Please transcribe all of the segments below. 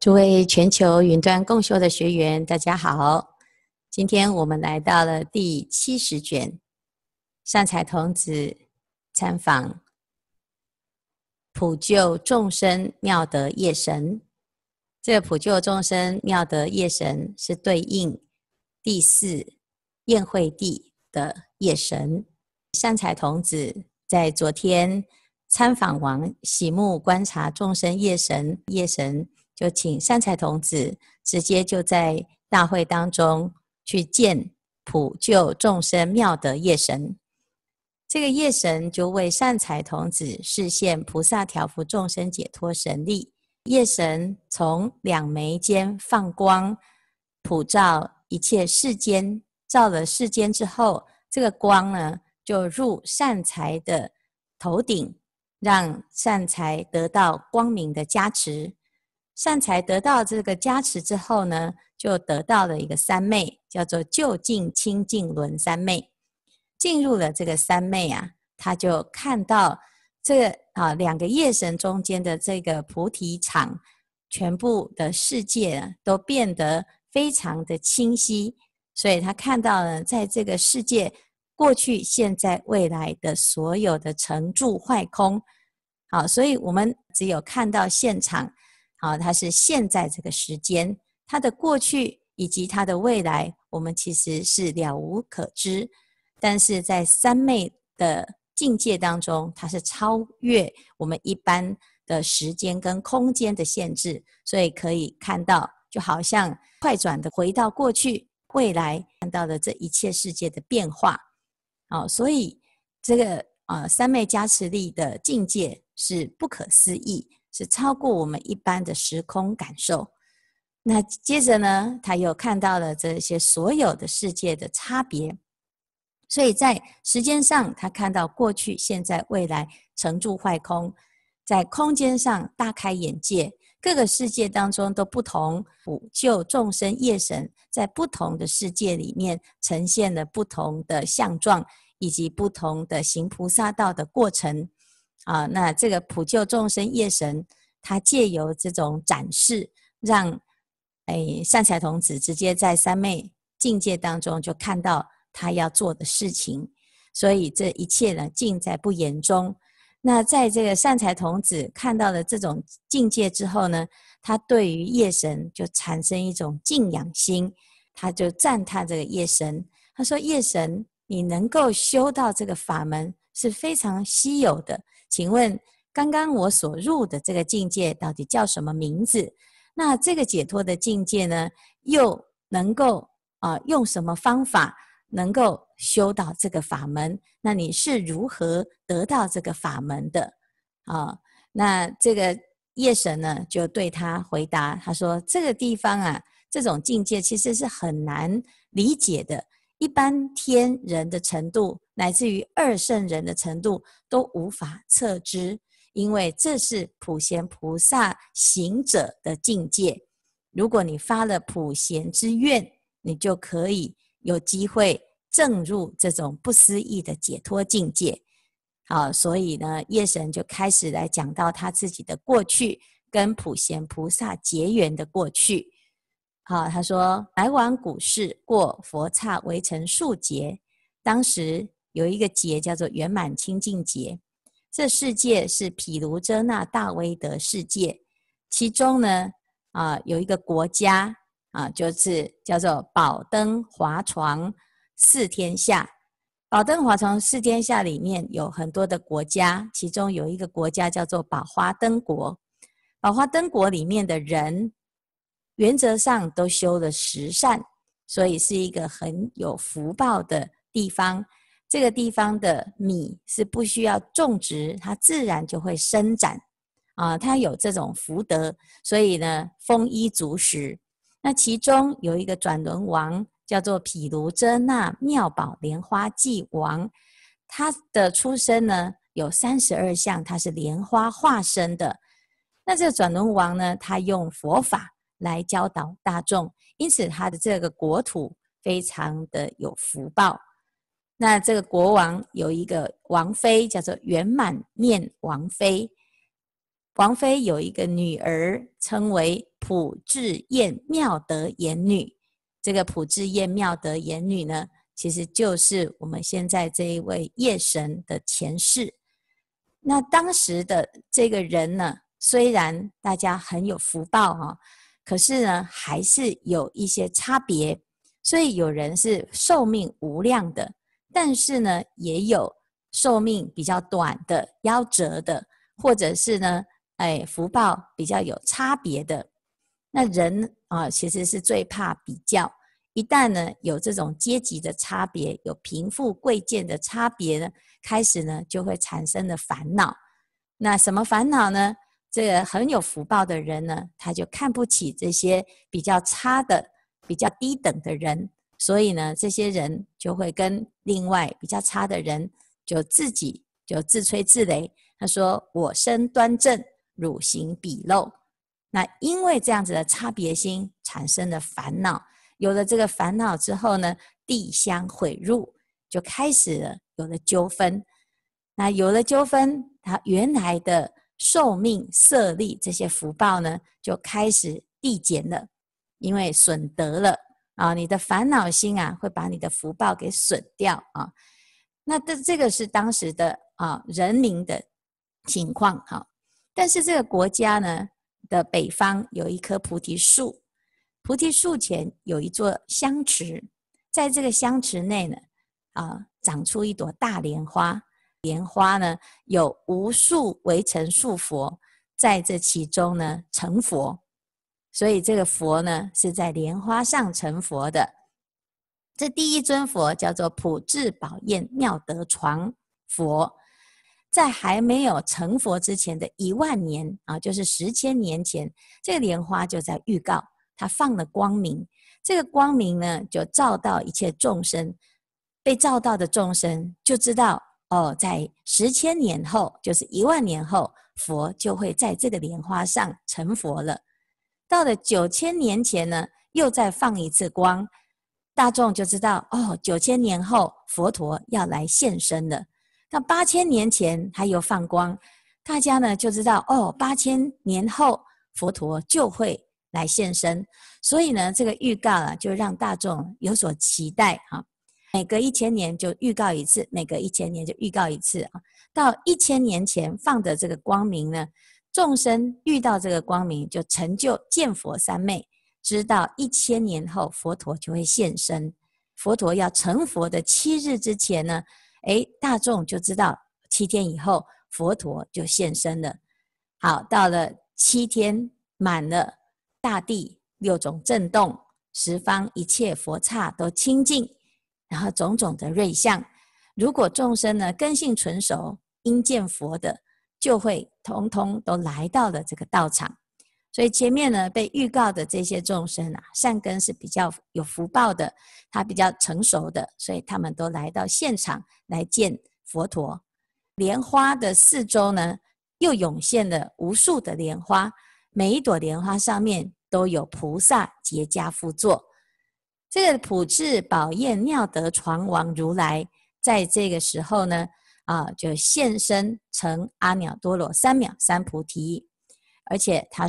诸位全球云端共修的学员，大家好！今天我们来到了第七十卷，善财童子参访普救众生妙德夜神。这个普救众生妙德夜神是对应第四宴会地的夜神。善财童子在昨天参访完，喜目观察众生夜神夜神。就请善财童子直接就在大会当中去见普救众生妙德夜神，这个夜神就为善财童子示现菩萨调伏众生解脱神力。夜神从两眉间放光，普照一切世间。照了世间之后，这个光呢就入善财的头顶，让善财得到光明的加持。善财得到这个加持之后呢，就得到了一个三昧，叫做“就近清净轮三昧”。进入了这个三昧啊，他就看到这啊两个夜神中间的这个菩提场，全部的世界都变得非常的清晰。所以他看到了在这个世界过去、现在、未来的所有的成住坏空。好，所以我们只有看到现场。好，它是现在这个时间，它的过去以及它的未来，我们其实是了无可知。但是在三昧的境界当中，它是超越我们一般的时间跟空间的限制，所以可以看到，就好像快转的回到过去、未来看到的这一切世界的变化。哦，所以这个啊，三昧加持力的境界是不可思议。是超过我们一般的时空感受。那接着呢，他又看到了这些所有的世界的差别。所以在时间上，他看到过去、现在、未来，成住坏空；在空间上，大开眼界，各个世界当中都不同。五救众生、夜神，在不同的世界里面呈现了不同的相状，以及不同的行菩萨道的过程。啊，那这个普救众生夜神，他借由这种展示，让哎善财童子直接在三昧境界当中就看到他要做的事情，所以这一切呢尽在不言中。那在这个善财童子看到了这种境界之后呢，他对于夜神就产生一种敬仰心，他就赞叹这个夜神，他说夜神，你能够修到这个法门是非常稀有的。请问，刚刚我所入的这个境界到底叫什么名字？那这个解脱的境界呢，又能够啊用什么方法能够修到这个法门？那你是如何得到这个法门的？啊，那这个夜神呢，就对他回答，他说：这个地方啊，这种境界其实是很难理解的。一般天人的程度，乃至于二圣人的程度都无法测知，因为这是普贤菩萨行者的境界。如果你发了普贤之愿，你就可以有机会证入这种不思议的解脱境界。好，所以呢，叶神就开始来讲到他自己的过去，跟普贤菩萨结缘的过去。好，他说来往古寺过佛刹，围成数劫。当时有一个劫叫做圆满清净劫。这世界是毗卢遮那大威德世界，其中呢啊有一个国家啊，就是叫做宝灯华床四天下。宝灯华床四天下里面有很多的国家，其中有一个国家叫做宝花灯国。宝花灯国里面的人。原则上都修了十善，所以是一个很有福报的地方。这个地方的米是不需要种植，它自然就会生长。啊，它有这种福德，所以呢，丰衣足食。那其中有一个转轮王，叫做毗卢遮那妙宝莲花记王。他的出生呢，有三十二相，他是莲花化身的。那这个转轮王呢，他用佛法。来教导大众，因此他的这个国土非常的有福报。那这个国王有一个王妃，叫做圆满面王妃。王妃有一个女儿，称为普智燕妙德言女。这个普智燕妙德言女呢，其实就是我们现在这一位夜神的前世。那当时的这个人呢，虽然大家很有福报哈。可是呢，还是有一些差别，所以有人是寿命无量的，但是呢，也有寿命比较短的、夭折的，或者是呢，哎，福报比较有差别的那人啊，其实是最怕比较。一旦呢，有这种阶级的差别，有贫富贵贱的差别呢，开始呢，就会产生的烦恼。那什么烦恼呢？这个很有福报的人呢，他就看不起这些比较差的、比较低等的人，所以呢，这些人就会跟另外比较差的人就自己就自吹自擂。他说：“我身端正，汝形鄙陋。”那因为这样子的差别心产生的烦恼，有了这个烦恼之后呢，地相毁入就开始了，有了纠纷。那有了纠纷，他原来的。寿命、色力这些福报呢，就开始递减了，因为损得了啊！你的烦恼心啊，会把你的福报给损掉啊。那这这个是当时的啊人民的情况哈。但是这个国家呢的北方有一棵菩提树，菩提树前有一座香池，在这个香池内呢啊，长出一朵大莲花。莲花呢，有无数围成数佛在这其中呢成佛，所以这个佛呢是在莲花上成佛的。这第一尊佛叫做普智宝焰妙德床佛，在还没有成佛之前的一万年啊，就是十千年前，这个莲花就在预告，它放了光明，这个光明呢就照到一切众生，被照到的众生就知道。哦，在十千年后，就是一万年后，佛就会在这个莲花上成佛了。到了九千年前呢，又再放一次光，大众就知道哦，九千年后佛陀要来现身了。那八千年前还有放光，大家呢就知道哦，八千年后佛陀就会来现身。所以呢，这个预告啊，就让大众有所期待哈。每隔一千年就预告一次，每隔一千年就预告一次啊！到一千年前放的这个光明呢，众生遇到这个光明就成就见佛三昧，知道一千年后佛陀就会现身。佛陀要成佛的七日之前呢，哎，大众就知道七天以后佛陀就现身了。好，到了七天满了，大地六种震动，十方一切佛刹都清净。然后种种的瑞相，如果众生呢根性纯熟，因见佛的，就会通通都来到了这个道场。所以前面呢被预告的这些众生啊，善根是比较有福报的，他比较成熟的，所以他们都来到现场来见佛陀。莲花的四周呢，又涌现了无数的莲花，每一朵莲花上面都有菩萨结跏趺坐。这个普智宝焰妙德传王如来，在这个时候呢，啊，就现身成阿耨多罗三藐三菩提，而且他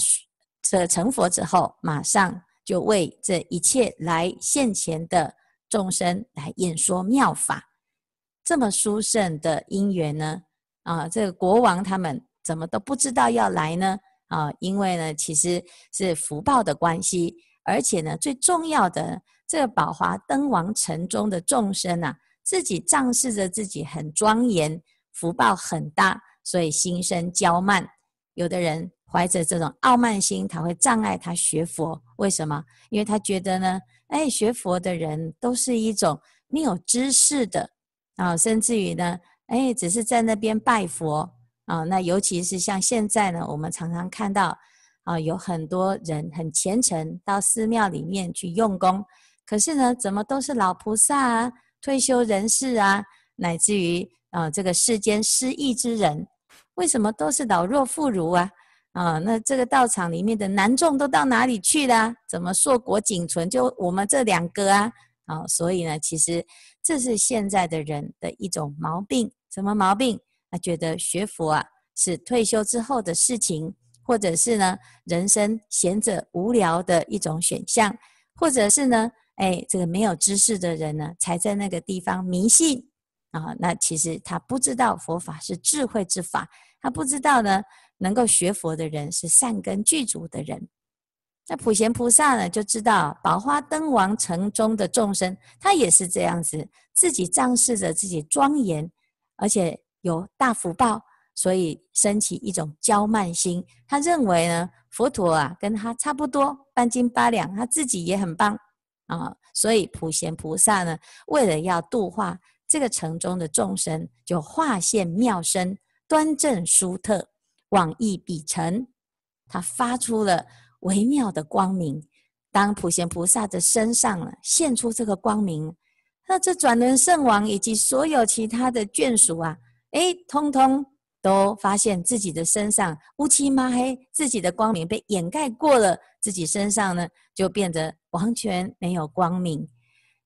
这成佛之后，马上就为这一切来现前的众生来演说妙法。这么殊胜的因缘呢，啊，这个国王他们怎么都不知道要来呢？啊，因为呢，其实是福报的关系，而且呢，最重要的。这个宝华灯王城中的众生啊，自己仗势着自己很庄严，福报很大，所以心生骄慢。有的人怀着这种傲慢心，他会障碍他学佛。为什么？因为他觉得呢，哎，学佛的人都是一种没有知识的啊，甚至于呢，哎，只是在那边拜佛啊。那尤其是像现在呢，我们常常看到啊，有很多人很虔诚到寺庙里面去用功。可是呢，怎么都是老菩萨啊、退休人士啊，乃至于啊这个世间失意之人，为什么都是老弱妇孺啊？啊，那这个道场里面的男众都到哪里去了？怎么硕果仅存就我们这两个啊？啊，所以呢，其实这是现在的人的一种毛病，什么毛病？他觉得学佛啊是退休之后的事情，或者是呢人生闲着无聊的一种选项，或者是呢？哎，这个没有知识的人呢，才在那个地方迷信啊！那其实他不知道佛法是智慧之法，他不知道呢，能够学佛的人是善根具足的人。那普贤菩萨呢，就知道宝花灯王城中的众生，他也是这样子，自己仗势着自己庄严，而且有大福报，所以升起一种骄慢心。他认为呢，佛陀啊，跟他差不多，半斤八两，他自己也很棒。啊，所以普贤菩萨呢，为了要度化这个城中的众生，就化现妙身，端正殊特，往诣彼城。他发出了微妙的光明。当普贤菩萨的身上呢，现出这个光明，那这转轮圣王以及所有其他的眷属啊，哎，通通都发现自己的身上乌漆抹黑，自己的光明被掩盖过了，自己身上呢，就变得。完全没有光明，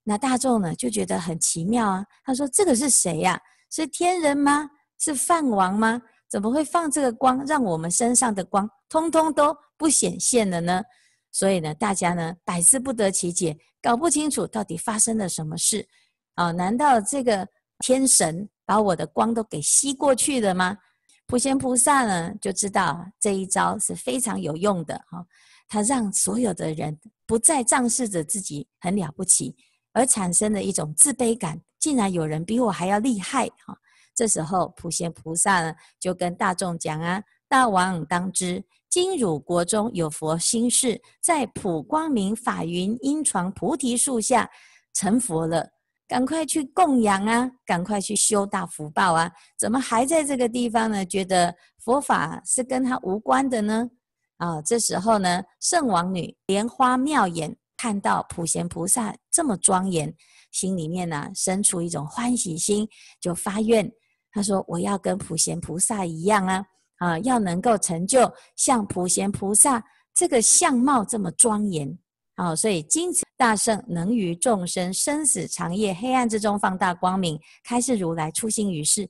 那大众呢就觉得很奇妙啊！他说：“这个是谁呀？是天人吗？是梵王吗？怎么会放这个光，让我们身上的光通通都不显现了呢？”所以呢，大家呢百思不得其解，搞不清楚到底发生了什么事。哦，难道这个天神把我的光都给吸过去了吗？普贤菩萨呢就知道这一招是非常有用的哈。他让所有的人不再仗势着自己很了不起，而产生了一种自卑感。竟然有人比我还要厉害哈！这时候普贤菩萨呢，就跟大众讲啊：“大王当知，今汝国中有佛心事，在普光明法云因床菩提树下成佛了。赶快去供养啊！赶快去修大福报啊！怎么还在这个地方呢？觉得佛法是跟他无关的呢？”啊，这时候呢，圣王女莲花妙眼看到普贤菩萨这么庄严，心里面呢生出一种欢喜心，就发愿，他说：“我要跟普贤菩萨一样啊，啊，要能够成就像普贤菩萨这个相貌这么庄严。”啊，所以金大圣能于众生生死长夜黑暗之中放大光明，开示如来出心于世。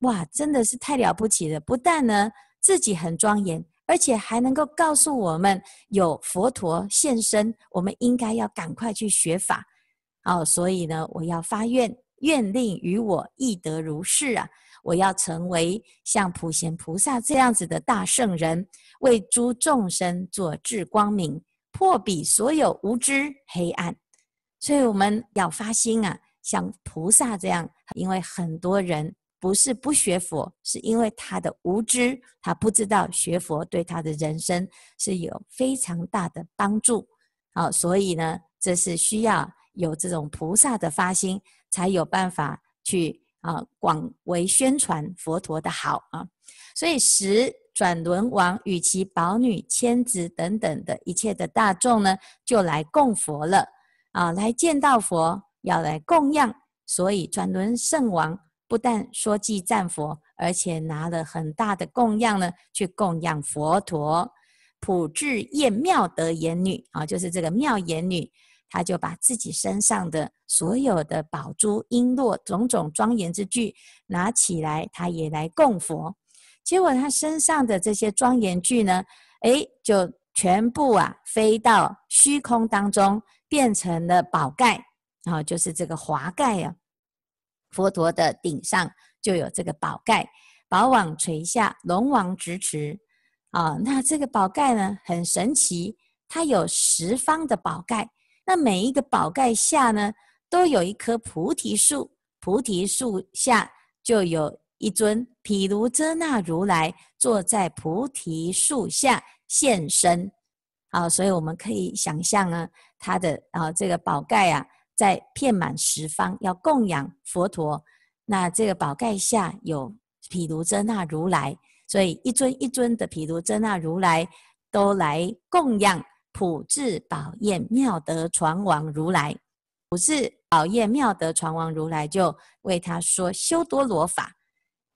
哇，真的是太了不起了！不但呢，自己很庄严。而且还能够告诉我们有佛陀现身，我们应该要赶快去学法。哦，所以呢，我要发愿，愿令于我亦得如是啊！我要成为像普贤菩萨这样子的大圣人，为诸众生做至光明，破彼所有无知黑暗。所以我们要发心啊，像菩萨这样，因为很多人。不是不学佛，是因为他的无知，他不知道学佛对他的人生是有非常大的帮助。好，所以呢，这是需要有这种菩萨的发心，才有办法去啊广为宣传佛陀的好啊。所以十转轮王与其宝女千子等等的一切的大众呢，就来供佛了啊，来见到佛，要来供养，所以转轮圣王。不但说祭战佛，而且拿了很大的供养呢，去供养佛陀。普智夜妙德言女啊，就是这个妙言女，她就把自己身上的所有的宝珠璎珞种种庄严之具拿起来，她也来供佛。结果她身上的这些庄严具呢，哎，就全部啊飞到虚空当中，变成了宝盖啊，就是这个华盖呀。佛陀的顶上就有这个宝盖，宝网垂下，龙王直持。啊，那这个宝盖呢，很神奇，它有十方的宝盖。那每一个宝盖下呢，都有一棵菩提树，菩提树下就有一尊毗卢遮那如来坐在菩提树下现身。好，所以我们可以想象呢，他的啊这个宝盖啊。在遍满十方，要供养佛陀。那这个宝盖下有毗卢遮那如来，所以一尊一尊的毗卢遮那如来都来供养普智宝焰妙德传王如来。普智宝焰妙德传王如来就为他说修多罗法。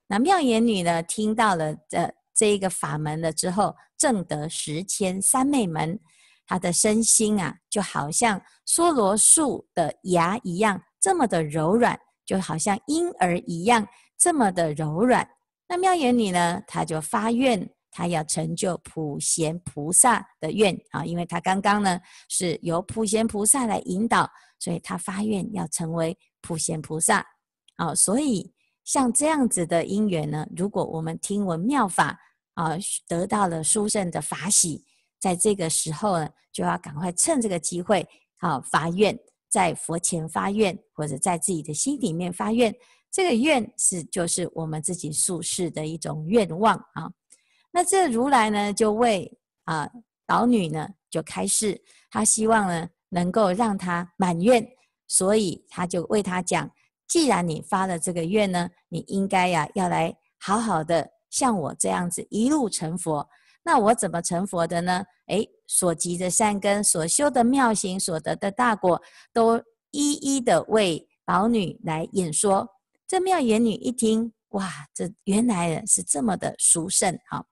那妙言女呢，听到了这这一个法门了之后，正得十千三昧门。他的身心啊，就好像梭罗树的芽一样，这么的柔软，就好像婴儿一样，这么的柔软。那妙言女呢，他就发愿，他要成就普贤菩萨的愿啊，因为他刚刚呢是由普贤菩萨来引导，所以他发愿要成为普贤菩萨。啊，所以像这样子的因缘呢，如果我们听闻妙法啊，得到了殊胜的法喜。在这个时候呢，就要赶快趁这个机会，好发愿，在佛前发愿，或者在自己的心里面发愿。这个愿是就是我们自己素世的一种愿望啊。那这如来呢，就为啊老女呢，就开示，他希望呢，能够让她满愿，所以他就为她讲，既然你发了这个愿呢，你应该呀，要来好好的像我这样子一路成佛。那我怎么成佛的呢？哎，所及的善根，所修的妙行，所得的大果，都一一的为宝女来演说。这妙缘女一听，哇，这原来的是这么的殊胜啊！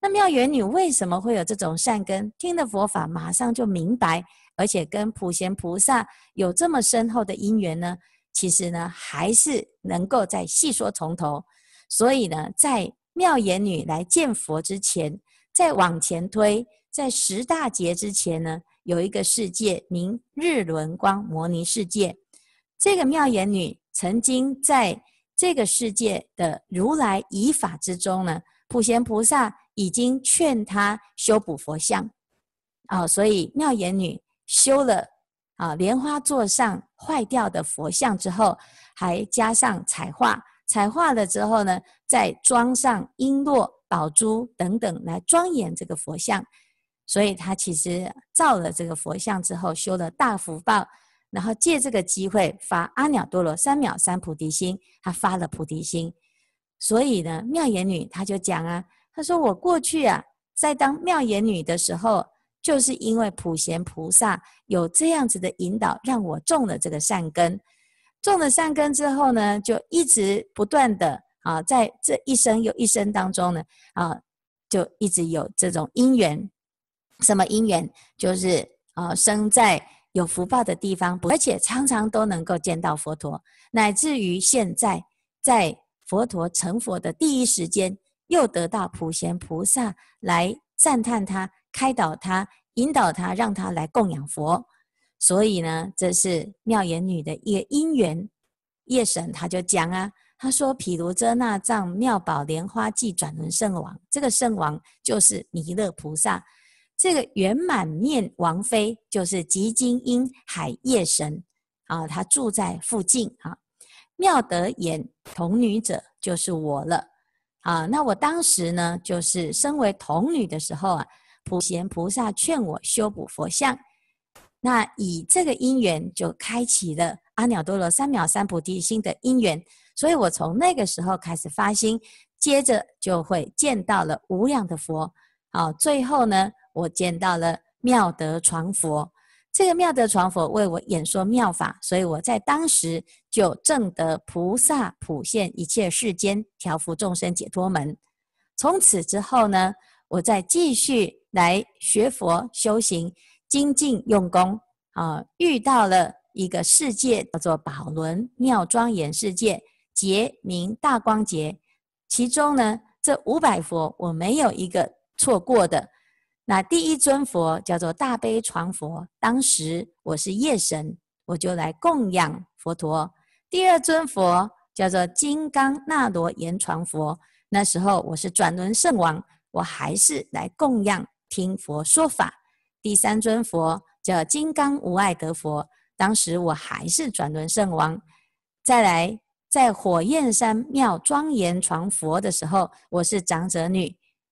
那妙缘女为什么会有这种善根？听了佛法马上就明白，而且跟普贤菩萨有这么深厚的因缘呢？其实呢，还是能够在细说从头。所以呢，在妙言女来见佛之前。再往前推，在十大劫之前呢，有一个世界，名日轮光摩尼世界。这个妙眼女曾经在这个世界的如来遗法之中呢，普贤菩萨已经劝她修补佛像。啊，所以妙眼女修了啊莲花座上坏掉的佛像之后，还加上彩画，彩画了之后呢，再装上璎珞。宝珠等等来庄严这个佛像，所以他其实造了这个佛像之后，修了大福报，然后借这个机会发阿耨多罗三藐三菩提心，他发了菩提心。所以呢，妙言女她就讲啊，她说我过去啊，在当妙言女的时候，就是因为普贤菩萨有这样子的引导，让我种了这个善根，种了善根之后呢，就一直不断的。啊，在这一生又一生当中呢，啊，就一直有这种因缘。什么因缘？就是啊，生在有福报的地方，而且常常都能够见到佛陀，乃至于现在在佛陀成佛的第一时间，又得到普贤菩萨来赞叹他、开导他、引导他，让他来供养佛。所以呢，这是妙言女的一个因缘。夜神他就讲啊。他说：“毗卢遮那藏妙宝莲花记转轮圣王，这个圣王就是弥勒菩萨。这个圆满面王妃就是极金英海夜神啊，他住在附近啊。妙德眼童女者就是我了啊。那我当时呢，就是身为童女的时候啊，普贤菩萨劝我修补佛像，那以这个因缘就开启了阿耨多罗三藐三菩提心的因缘。”所以我从那个时候开始发心，接着就会见到了无量的佛，好，最后呢，我见到了妙德传佛，这个妙德传佛为我演说妙法，所以我在当时就证得菩萨普现一切世间调伏众生解脱门。从此之后呢，我再继续来学佛修行，精进用功，啊，遇到了一个世界叫做宝轮妙庄严世界。劫名大光劫，其中呢，这五百佛我没有一个错过的。那第一尊佛叫做大悲传佛，当时我是夜神，我就来供养佛陀。第二尊佛叫做金刚那罗延传佛，那时候我是转轮圣王，我还是来供养听佛说法。第三尊佛叫金刚无爱德佛，当时我还是转轮圣王，再来。在火焰山庙庄严传佛的时候，我是长者女；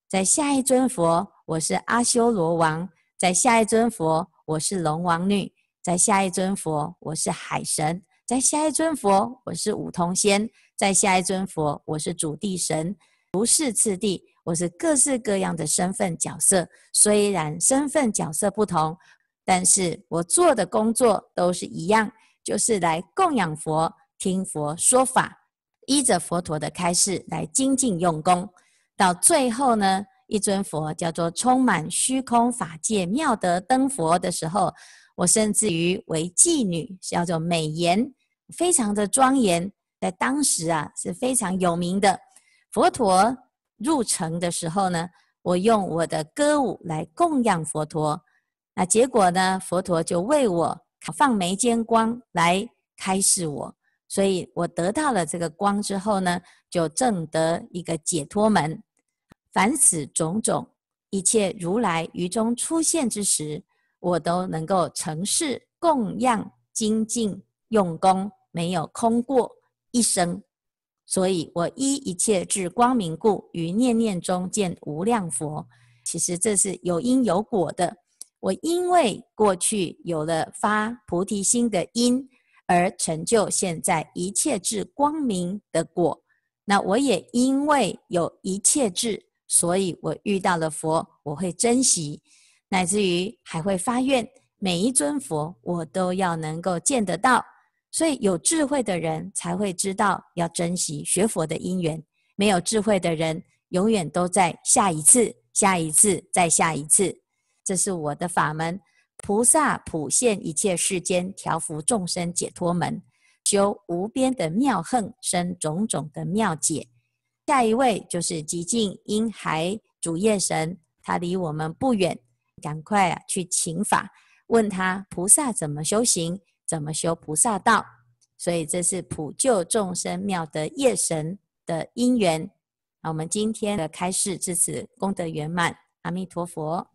在下一尊佛，我是阿修罗王；在下一尊佛，我是龙王女；在下一尊佛，我是海神；在下一尊佛，我是五通仙；在下一尊佛，我是主地神，不是次第，我是各式各样的身份角色，虽然身份角色不同，但是我做的工作都是一样，就是来供养佛。听佛说法，依着佛陀的开示来精进用功，到最后呢，一尊佛叫做充满虚空法界妙德灯佛的时候，我甚至于为妓女叫做美颜，非常的庄严，在当时啊是非常有名的。佛陀入城的时候呢，我用我的歌舞来供养佛陀，那结果呢，佛陀就为我放眉间光来开示我。所以我得到了这个光之后呢，就证得一个解脱门。凡此种种一切如来于中出现之时，我都能够成事供养、精进用功，没有空过一生。所以我依一切至光明故，于念念中见无量佛。其实这是有因有果的。我因为过去有了发菩提心的因。而成就现在一切智光明的果，那我也因为有一切智，所以我遇到了佛，我会珍惜，乃至于还会发愿，每一尊佛我都要能够见得到。所以有智慧的人才会知道要珍惜学佛的因缘，没有智慧的人永远都在下一次、下一次、再下一次。这是我的法门。菩萨普现一切世间调伏众生解脱门，修无边的妙恨生种种的妙解。下一位就是极净因海主夜神，他离我们不远，赶快啊去请法，问他菩萨怎么修行，怎么修菩萨道。所以这是普救众生妙德夜神的因缘。那我们今天的开示至此功德圆满，阿弥陀佛。